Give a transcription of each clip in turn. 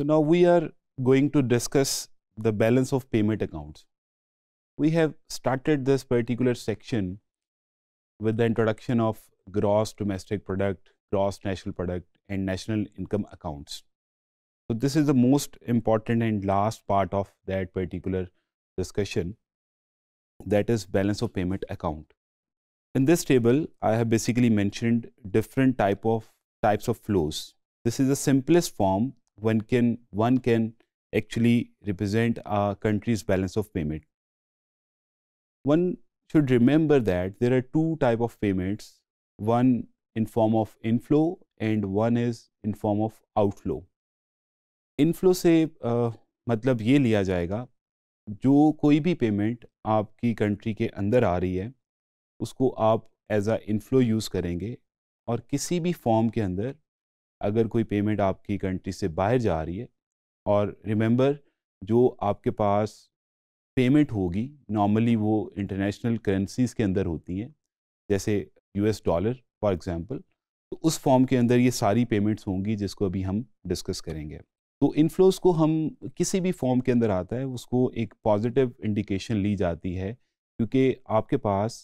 So, now we are going to discuss the balance of payment accounts. We have started this particular section with the introduction of gross domestic product, gross national product and national income accounts. So, this is the most important and last part of that particular discussion that is balance of payment account. In this table, I have basically mentioned different type of types of flows. This is the simplest form one can one can actually represent a country's balance of payment. One should remember that there are two type of payments, one in form of inflow and one is in form of outflow. Inflow से आ, मतलब ये लिया जाएगा जो कोई भी payment आपकी कंट्री के अंदर आ रही है उसको आप एज आ इनफ्लो यूज़ करेंगे और किसी भी फॉर्म के अंदर अगर कोई पेमेंट आपकी कंट्री से बाहर जा रही है और रिमेंबर जो आपके पास पेमेंट होगी नॉर्मली वो इंटरनेशनल करेंसीज के अंदर होती हैं जैसे यूएस डॉलर फॉर एग्जांपल तो उस फॉर्म के अंदर ये सारी पेमेंट्स होंगी जिसको अभी हम डिस्कस करेंगे तो इनफ्लोज को हम किसी भी फॉर्म के अंदर आता है उसको एक पॉजिटिव इंडिकेशन ली जाती है क्योंकि आपके पास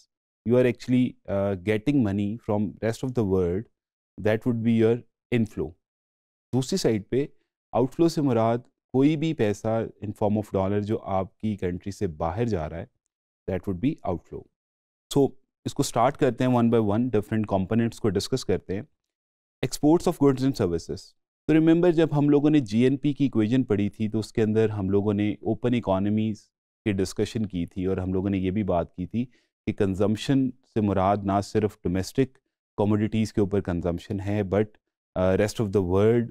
you are actually getting money from rest of the world that would be your inflow दूसरी साइड पे आउटफ्लो से मुराद कोई भी पैसा इन फॉर्म ऑफ डॉलर जो आपकी कंट्री से बाहर जा रहा है that would be outflow so इसको स्टार्ट करते हैं one by one different components को डिस्कस करते हैं exports of goods and services तो रिमेंबर जब हम लोगों ने जीएनपी की इक्वेजन पढ़ी थी तो उसके अंदर हम लोगों ने ओपन इकोनॉमीज़ की डिस्कशन की थी और हम लोगों ने ये भी बात की थी कि कंजम्पशन से मुराद ना सिर्फ डोमेस्टिक कमोडिटीज़ के ऊपर कंजम्पशन है but rest of the world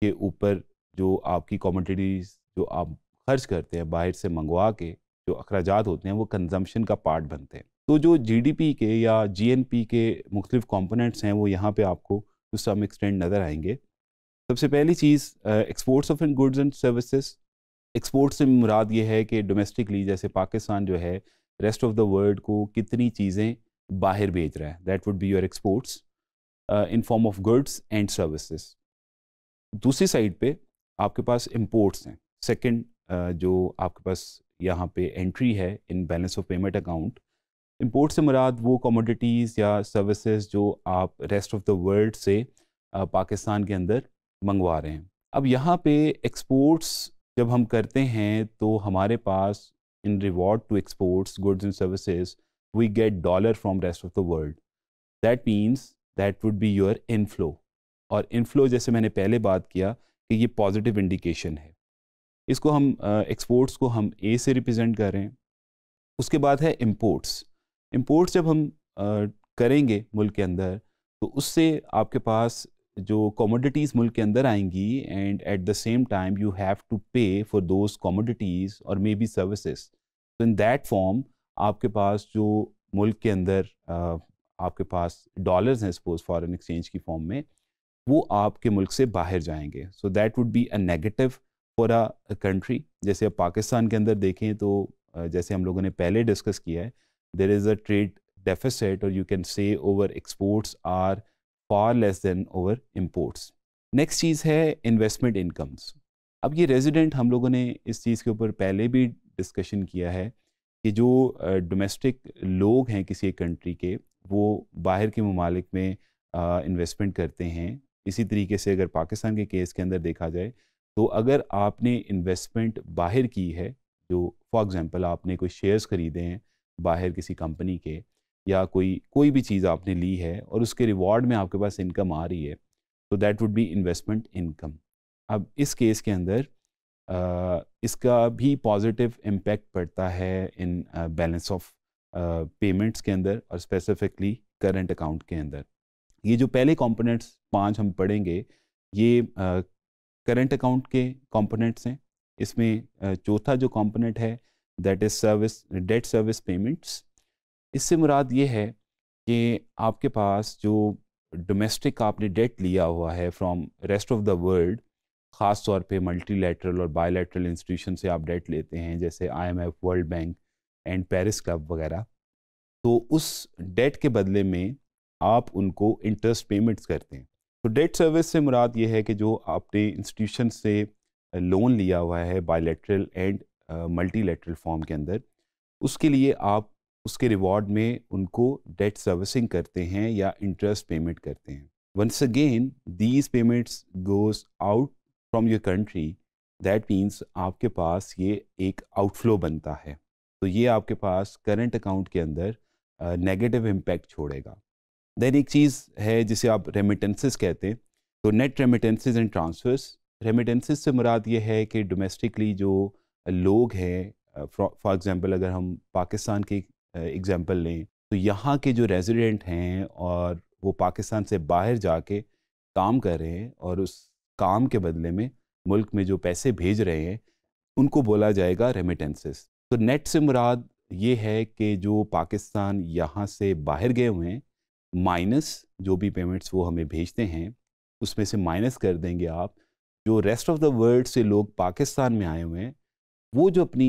के ऊपर जो आपकी कॉमोडिटीज़ जो आप खर्च करते हैं बाहर से मंगवा के जो अखराज होते हैं वो कंजम्पशन का पार्ट बनते हैं तो जो जीडीपी के या जीएनपी के मुख्तलिफ कंपोनेंट्स हैं वो यहाँ पे आपको टू सम एक्सटेंड नज़र आएंगे सबसे पहली चीज़ exports of and goods and services export से मुराद ये है कि डोमेस्टिकली जैसे पाकिस्तान जो है रेस्ट ऑफ द वर्ल्ड को कितनी चीज़ें बाहर भेज रहा है that would be your exports in form of goods and services दूसरी साइड पे आपके पास इम्पोर्ट्स हैं सेकंड uh, जो आपके पास यहाँ पे एंट्री है in balance of payment account import से मुराद वो कमोडिटीज़ या सर्विसेज जो आप रेस्ट ऑफ द वर्ल्ड से uh, पाकिस्तान के अंदर मंगवा रहे हैं अब यहाँ पे एक्सपोर्ट्स जब हम करते हैं तो हमारे पास in reward to exports goods and services we get dollar from rest of the world that means that would be your inflow और इनफ्लो जैसे मैंने पहले बात किया कि ये पॉजिटिव इंडिकेशन है इसको हम एक्सपोर्ट्स को हम ए से रिप्रेजेंट कर रहे हैं उसके बाद है इम्पोर्ट्स इम्पोर्ट्स जब हम uh, करेंगे मुल्क के अंदर तो उससे आपके पास जो कॉमोडिटीज़ मुल्क के अंदर आएंगी and at the same time you have to pay for those commodities और मे बी सर्विसेज तो इन दैट फॉर्म आपके पास जो मुल्क के अंदर आपके पास डॉलर्स हैं सपोज फॉरेन एक्सचेंज की फॉर्म में वो आपके मुल्क से बाहर जाएंगे so that would be a negative for a country जैसे अब पाकिस्तान के अंदर देखें तो जैसे हम लोगों ने पहले डिस्कस किया है there is a trade deficit और you can say over exports are far less than over imports next चीज़ है इन्वेस्टमेंट इनकम्स अब ये रेजिडेंट हम लोगों ने इस चीज़ के ऊपर पहले भी डिस्कशन किया है कि जो डोमेस्टिक लोग हैं किसी एक कंट्री के वो बाहर के ममालिक में इन्वेस्टमेंट करते हैं इसी तरीके से अगर पाकिस्तान के केस के अंदर देखा जाए तो अगर आपने इन्वेस्टमेंट बाहर की है जो फॉर एग्ज़ाम्पल आपने कोई शेयर्स ख़रीदे हैं बाहर किसी कंपनी के या कोई कोई भी चीज़ आपने ली है और उसके रिवॉर्ड में आपके पास इनकम आ रही है तो that would be investment income अब इस केस के अंदर आ, इसका भी पॉजिटिव इम्पेक्ट पड़ता है इन बैलेंस ऑफ पेमेंट्स के अंदर और स्पेसिफिकली करंट अकाउंट के अंदर ये जो पहले कंपोनेंट्स पांच हम पढ़ेंगे ये करंट अकाउंट के कंपोनेंट्स हैं इसमें चौथा जो कंपोनेंट है that is service debt service payments इससे मुराद ये है कि आपके पास जो डोमेस्टिक आपने डेट लिया हुआ है from rest of the world ख़ास तौर पे मल्टीलेटरल और बायोलेटरल इंस्टीट्यूशन से आप डेट लेते हैं जैसे IMF World Bank and Paris Club वगैरह तो उस डेट के बदले में आप उनको इंटरेस्ट पेमेंट्स करते हैं तो डेट सर्विस से मुराद ये है कि जो आपने इंस्टीट्यूशन से लोन लिया हुआ है बायलेटरल एंड मल्टीलेटरल फॉर्म के अंदर उसके लिए आप उसके रिवॉर्ड में उनको डेट सर्विसिंग करते हैं या इंटरेस्ट पेमेंट करते हैं once again these payments goes out from your country that means आपके पास ये एक आउटफ्लो बनता है तो ये आपके पास करंट अकाउंट के अंदर नेगेटिव इम्पैक्ट छोड़ेगा देन एक चीज़ है जिसे आप रेमिटेंसेस कहते हैं तो net remittances and transfers remittances से मुराद ये है कि डोमेस्टिकली जो लोग हैं फॉर एग्ज़ाम्पल अगर हम पाकिस्तान के एग्ज़ाम्पल लें तो यहाँ के जो रेजिडेंट हैं और वो पाकिस्तान से बाहर जाके काम कर रहे हैं और उस काम के बदले में मुल्क में जो पैसे भेज रहे हैं उनको बोला जाएगा रेमिटेंसेस तो नेट से मुराद ये है कि जो पाकिस्तान यहाँ से बाहर गए हुए हैं माइनस जो भी पेमेंट्स वो हमें भेजते हैं उसमें से माइनस कर देंगे आप जो रेस्ट ऑफ द वर्ल्ड से लोग पाकिस्तान में आए हुए हैं वो जो अपनी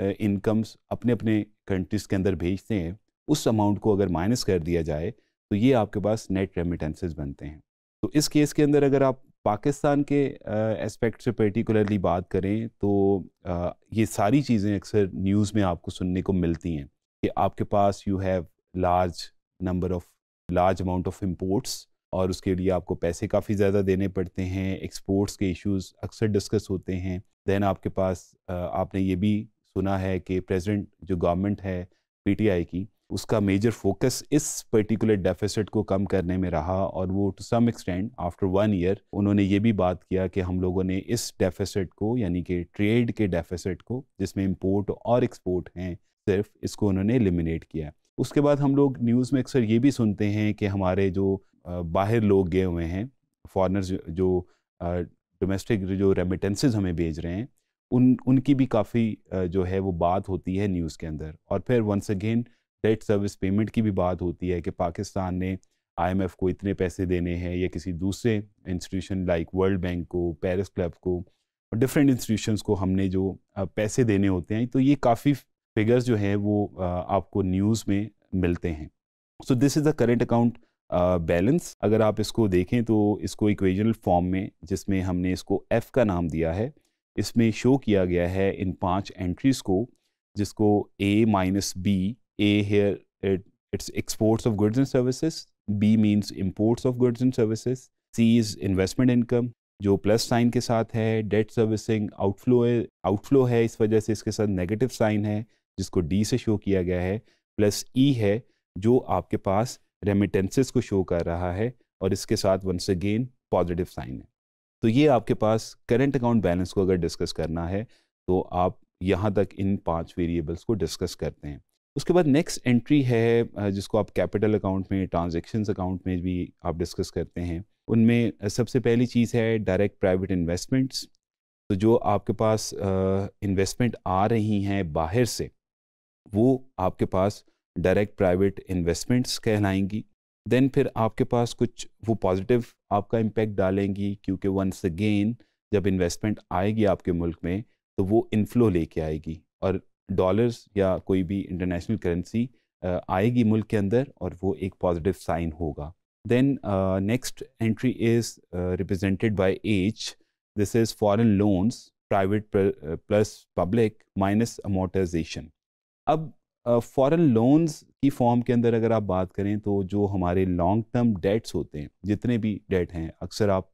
इनकम्स अपने अपने कंट्रीज़ के अंदर भेजते हैं उस अमाउंट को अगर माइनस कर दिया जाए तो ये आपके पास नेट रेमिटेंसेज बनते हैं तो इस केस के अंदर अगर आप पाकिस्तान के एस्पेक्ट से पर्टिकुलरली बात करें तो आ, ये सारी चीज़ें अक्सर न्यूज़ में आपको सुनने को मिलती हैं कि आपके पास you have large number of large amount of imports और उसके लिए आपको पैसे काफ़ी ज़्यादा देने पड़ते हैं एक्सपोर्ट्स के इश्यूज अक्सर डिस्कस होते हैं दैन आपके पास आपने ये भी सुना है कि प्रेजेंट जो गवर्नमेंट है पीटीआई की उसका मेजर फोकस इस पर्टिकुलर डेफिसिट को कम करने में रहा और वो to some extent after one year उन्होंने ये भी बात किया कि हम लोगों ने इस डेफिसिट को यानी कि ट्रेड के डेफिसिट को जिसमें इम्पोर्ट और एक्सपोर्ट हैं सिर्फ इसको उन्होंने एलिमिनेट किया उसके बाद हम लोग न्यूज़ में अक्सर ये भी सुनते हैं कि हमारे जो बाहर लोग गए हुए हैं फॉरनर्स जो डोमेस्टिक जो रेमिटेंसेज हमें भेज रहे हैं उन उनकी भी काफ़ी जो है वो बात होती है न्यूज़ के अंदर और फिर once again debt service payment की भी बात होती है कि पाकिस्तान ने आईएमएफ को इतने पैसे देने हैं या किसी दूसरे इंस्टीट्यूशन लाइक वर्ल्ड बैंक को पेरिस क्लब को और डिफरेंट इंस्टीट्यूशंस को हमने जो पैसे देने होते हैं तो ये काफ़ी फिगर्स जो है वो आपको न्यूज़ में मिलते हैं so this is the current account balance अगर आप इसको देखें तो इसको इक्वेजनल फॉर्म में जिसमें हमने इसको एफ़ का नाम दिया है इसमें शो किया गया है इन पांच एंट्रीज़ को जिसको A minus B A here it, it's exports of goods and services. B means imports of goods and services. C is investment income जो प्लस साइन के साथ है डेट सर्विसिंग आउटफ्लो है आउटफ्लो है इस वजह से इसके साथ नेगेटिव साइन है जिसको डी से शो किया गया है प्लस ई e है जो आपके पास रेमिटेंसेस को शो कर रहा है और इसके साथ वंस अगेन पॉजिटिव साइन है तो ये आपके पास करंट अकाउंट बैलेंस को अगर डिस्कस करना है तो आप यहाँ तक इन पांच वेरिएबल्स को डिस्कस करते हैं उसके बाद नेक्स्ट एंट्री है जिसको आप कैपिटल अकाउंट में ट्रांजेक्शन अकाउंट में भी आप डिस्कस करते हैं उनमें सबसे पहली चीज़ है डायरेक्ट प्राइवेट इन्वेस्टमेंट्स तो जो आपके पास इन्वेस्टमेंट आ रही हैं बाहर से वो आपके पास डायरेक्ट प्राइवेट इन्वेस्टमेंट्स कहलाएंगी देन फिर आपके पास कुछ वो पॉजिटिव आपका इम्पेक्ट डालेंगी क्योंकि वंस अगेन जब इन्वेस्टमेंट आएगी आपके मुल्क में तो वो इनफ्लो लेके आएगी और डॉलर्स या कोई भी इंटरनेशनल करेंसी uh, आएगी मुल्क के अंदर और वो एक पॉजिटिव साइन होगा then next entry is represented by as this is foreign loans private plus public minus amortization अब फॉरेन uh, लोन्स की फॉर्म के अंदर अगर आप बात करें तो जो हमारे लॉन्ग टर्म डेट्स होते हैं जितने भी डेट हैं अक्सर आप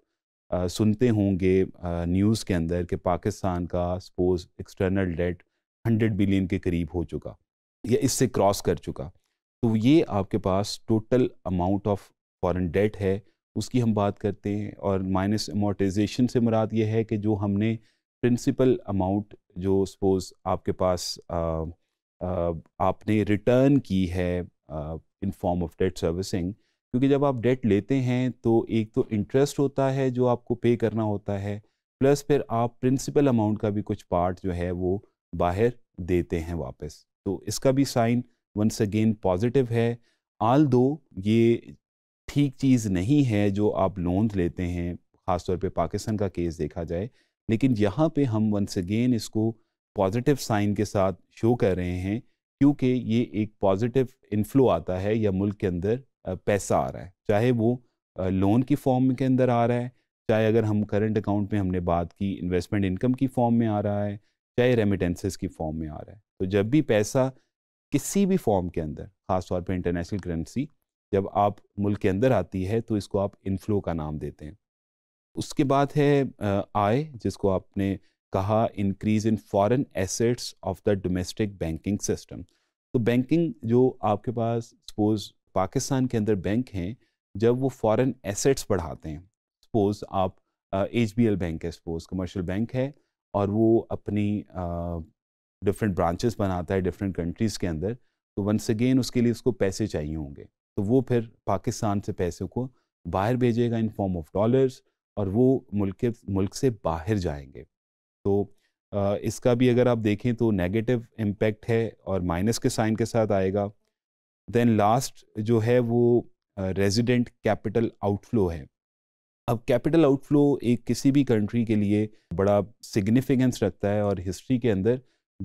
uh, सुनते होंगे न्यूज़ uh, के अंदर कि पाकिस्तान का suppose external debt hundred billion के करीब हो चुका या इससे क्रॉस कर चुका तो ये आपके पास total amount of foreign debt है उसकी हम बात करते हैं और माइनस अमोटाइजेशन से मुराद ये है कि जो हमने प्रिंसिपल अमाउंट जो सपोज़ आपके पास आ, आ, आपने रिटर्न की है in form of debt servicing क्योंकि जब आप डेट लेते हैं तो एक तो इंटरेस्ट होता है जो आपको पे करना होता है प्लस फिर आप प्रिंसिपल अमाउंट का भी कुछ पार्ट जो है वो बाहर देते हैं वापस तो इसका भी साइन वंस अगेन पॉजिटिव है आल दो ये ठीक चीज़ नहीं है जो आप लोन लेते हैं ख़ासतौर पे पाकिस्तान का केस देखा जाए लेकिन यहाँ पे हम वंस अगेन इसको पॉजिटिव साइन के साथ शो कर रहे हैं क्योंकि ये एक पॉजिटिव इनफ्लो आता है या मुल्क के अंदर पैसा आ रहा है चाहे वो लोन की फॉर्म के अंदर आ रहा है चाहे अगर हम करंट अकाउंट में हमने बात की इन्वेस्टमेंट इनकम की फॉर्म में आ रहा है चाहे रेमिटेंसेस की फॉर्म में आ रहा है तो जब भी पैसा किसी भी फॉर्म के अंदर खासतौर पर इंटरनेशनल करेंसी जब आप मुल्क के अंदर आती है तो इसको आप इनफ्लो का नाम देते हैं उसके बाद है आय जिसको आपने कहा increase in foreign assets of the domestic banking system तो बैंकिंग जो आपके पास सपोज पाकिस्तान के अंदर बैंक हैं जब वो फॉरेन एसेट्स बढ़ाते हैं सपोज आप एच बी एल बैंक है सपोज कमर्शियल बैंक है और वो अपनी डिफरेंट ब्रांचेस बनाता है डिफरेंट कंट्रीज़ के अंदर तो वंस अगेन उसके लिए उसको पैसे चाहिए होंगे तो वो फिर पाकिस्तान से पैसे को बाहर भेजेगा इन फॉर्म ऑफ डॉलर्स और वो मुल्क के मुल्क से बाहर जाएंगे तो इसका भी अगर आप देखें तो नेगेटिव इम्पेक्ट है और माइनस के साइन के साथ आएगा देन लास्ट जो है वो रेजिडेंट कैपिटल आउटफ्लो है अब कैपिटल आउटफ्लो एक किसी भी कंट्री के लिए बड़ा सिग्निफिकेंस रखता है और हिस्ट्री के अंदर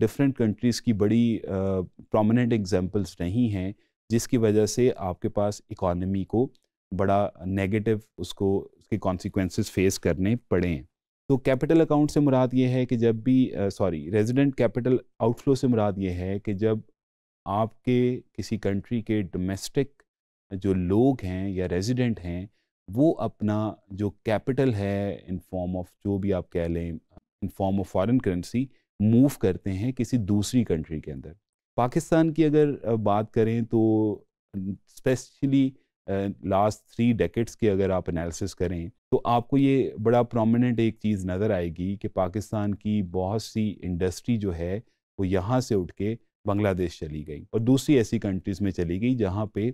डिफरेंट कंट्रीज़ की बड़ी प्रोमिनेंट एग्जाम्पल्स एग्जांपल्स नहीं हैं जिसकी वजह से आपके पास इकॉनमी को बड़ा नेगेटिव उसको उसके कॉन्सिक्वेंसेस फेस करने पड़े हैं तो कैपिटल अकाउंट से मुराद ये है कि जब भी सॉरी रेजिडेंट कैपिटल आउटफ्लो से मुराद ये है कि जब आपके किसी कंट्री के डोमेस्टिक जो लोग हैं या रेजिडेंट हैं वो अपना जो कैपिटल है इन फॉर्म ऑफ जो भी आप कह लें in form of foreign currency move करते हैं किसी दूसरी कंट्री के अंदर पाकिस्तान की अगर बात करें तो स्पेशली लास्ट थ्री डेकेट्स की अगर आप एनालिसिस करें तो आपको ये बड़ा प्रोमिनेंट एक चीज़ नज़र आएगी कि पाकिस्तान की बहुत सी इंडस्ट्री जो है वो यहाँ से उठ के बांग्लादेश चली गई और दूसरी ऐसी कंट्रीज़ में चली गई जहाँ पे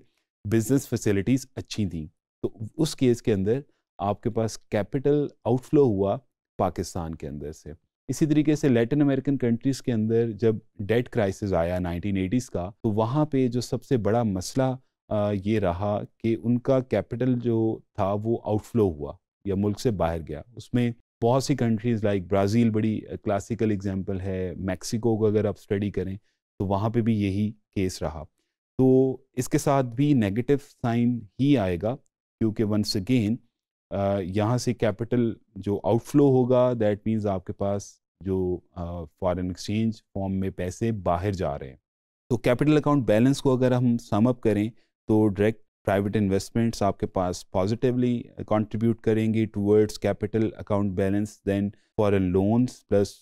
बिज़नेस फैसिलिटीज़ अच्छी थी तो उस केस के अंदर आपके पास कैपिटल आउटफ्लो हुआ पाकिस्तान के अंदर से इसी तरीके से लैटिन अमेरिकन कंट्रीज़ के अंदर जब डेट क्राइसिस आया 1980s का तो वहाँ पे जो सबसे बड़ा मसला ये रहा कि उनका कैपिटल जो था वो आउटफ्लो हुआ या मुल्क से बाहर गया उसमें बहुत सी कंट्रीज़ लाइक ब्राज़ील बड़ी क्लासिकल एग्जांपल है मैक्सिको को अगर आप स्टडी करें तो वहाँ पे भी यही केस रहा तो इसके साथ भी नेगेटिव साइन ही आएगा क्योंकि वंस अगेन यहाँ से कैपिटल जो आउटफ्लो होगा दैट मीन्स आपके पास जो फॉरेन एक्सचेंज फॉर्म में पैसे बाहर जा रहे हैं तो कैपिटल अकाउंट बैलेंस को अगर हम सम अप करें तो डायरेक्ट प्राइवेट इन्वेस्टमेंट्स आपके पास पॉजिटिवली कंट्रीब्यूट करेंगी towards capital account balance then foreign loans plus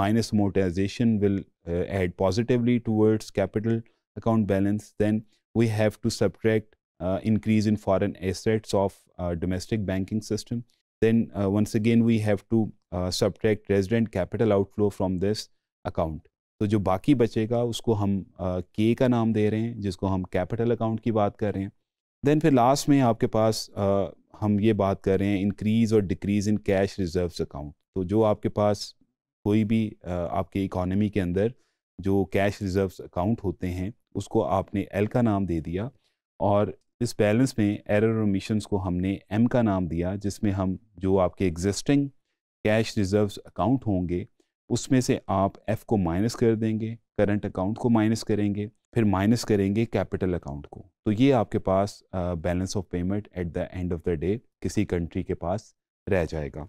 minus amortization will add positively towards capital account balance then we have to subtract Uh, increase in foreign assets of uh, domestic banking system. Then uh, once again we have to subtract resident capital outflow from this account. तो जो बाकी बचेगा उसको हम के का नाम दे रहे हैं जिसको हम कैपिटल अकाउंट की बात कर रहे हैं देन फिर लास्ट में आपके पास uh, हम ये बात कर रहे हैं इंक्रीज़ और decrease in cash reserves account तो जो आपके पास कोई भी uh, आपके इकॉनमी के अंदर जो कैश रिजर्व्स अकाउंट होते हैं उसको आपने एल का नाम दे दिया और इस बैलेंस में एरर और मिशन को हमने एम का नाम दिया जिसमें हम जो आपके एग्जिस्टिंग कैश रिजर्व्स अकाउंट होंगे उसमें से आप एफ़ को माइनस कर देंगे करंट अकाउंट को माइनस करेंगे फिर माइनस करेंगे कैपिटल अकाउंट को तो ये आपके पास balance of payment at the end of the day किसी कंट्री के पास रह जाएगा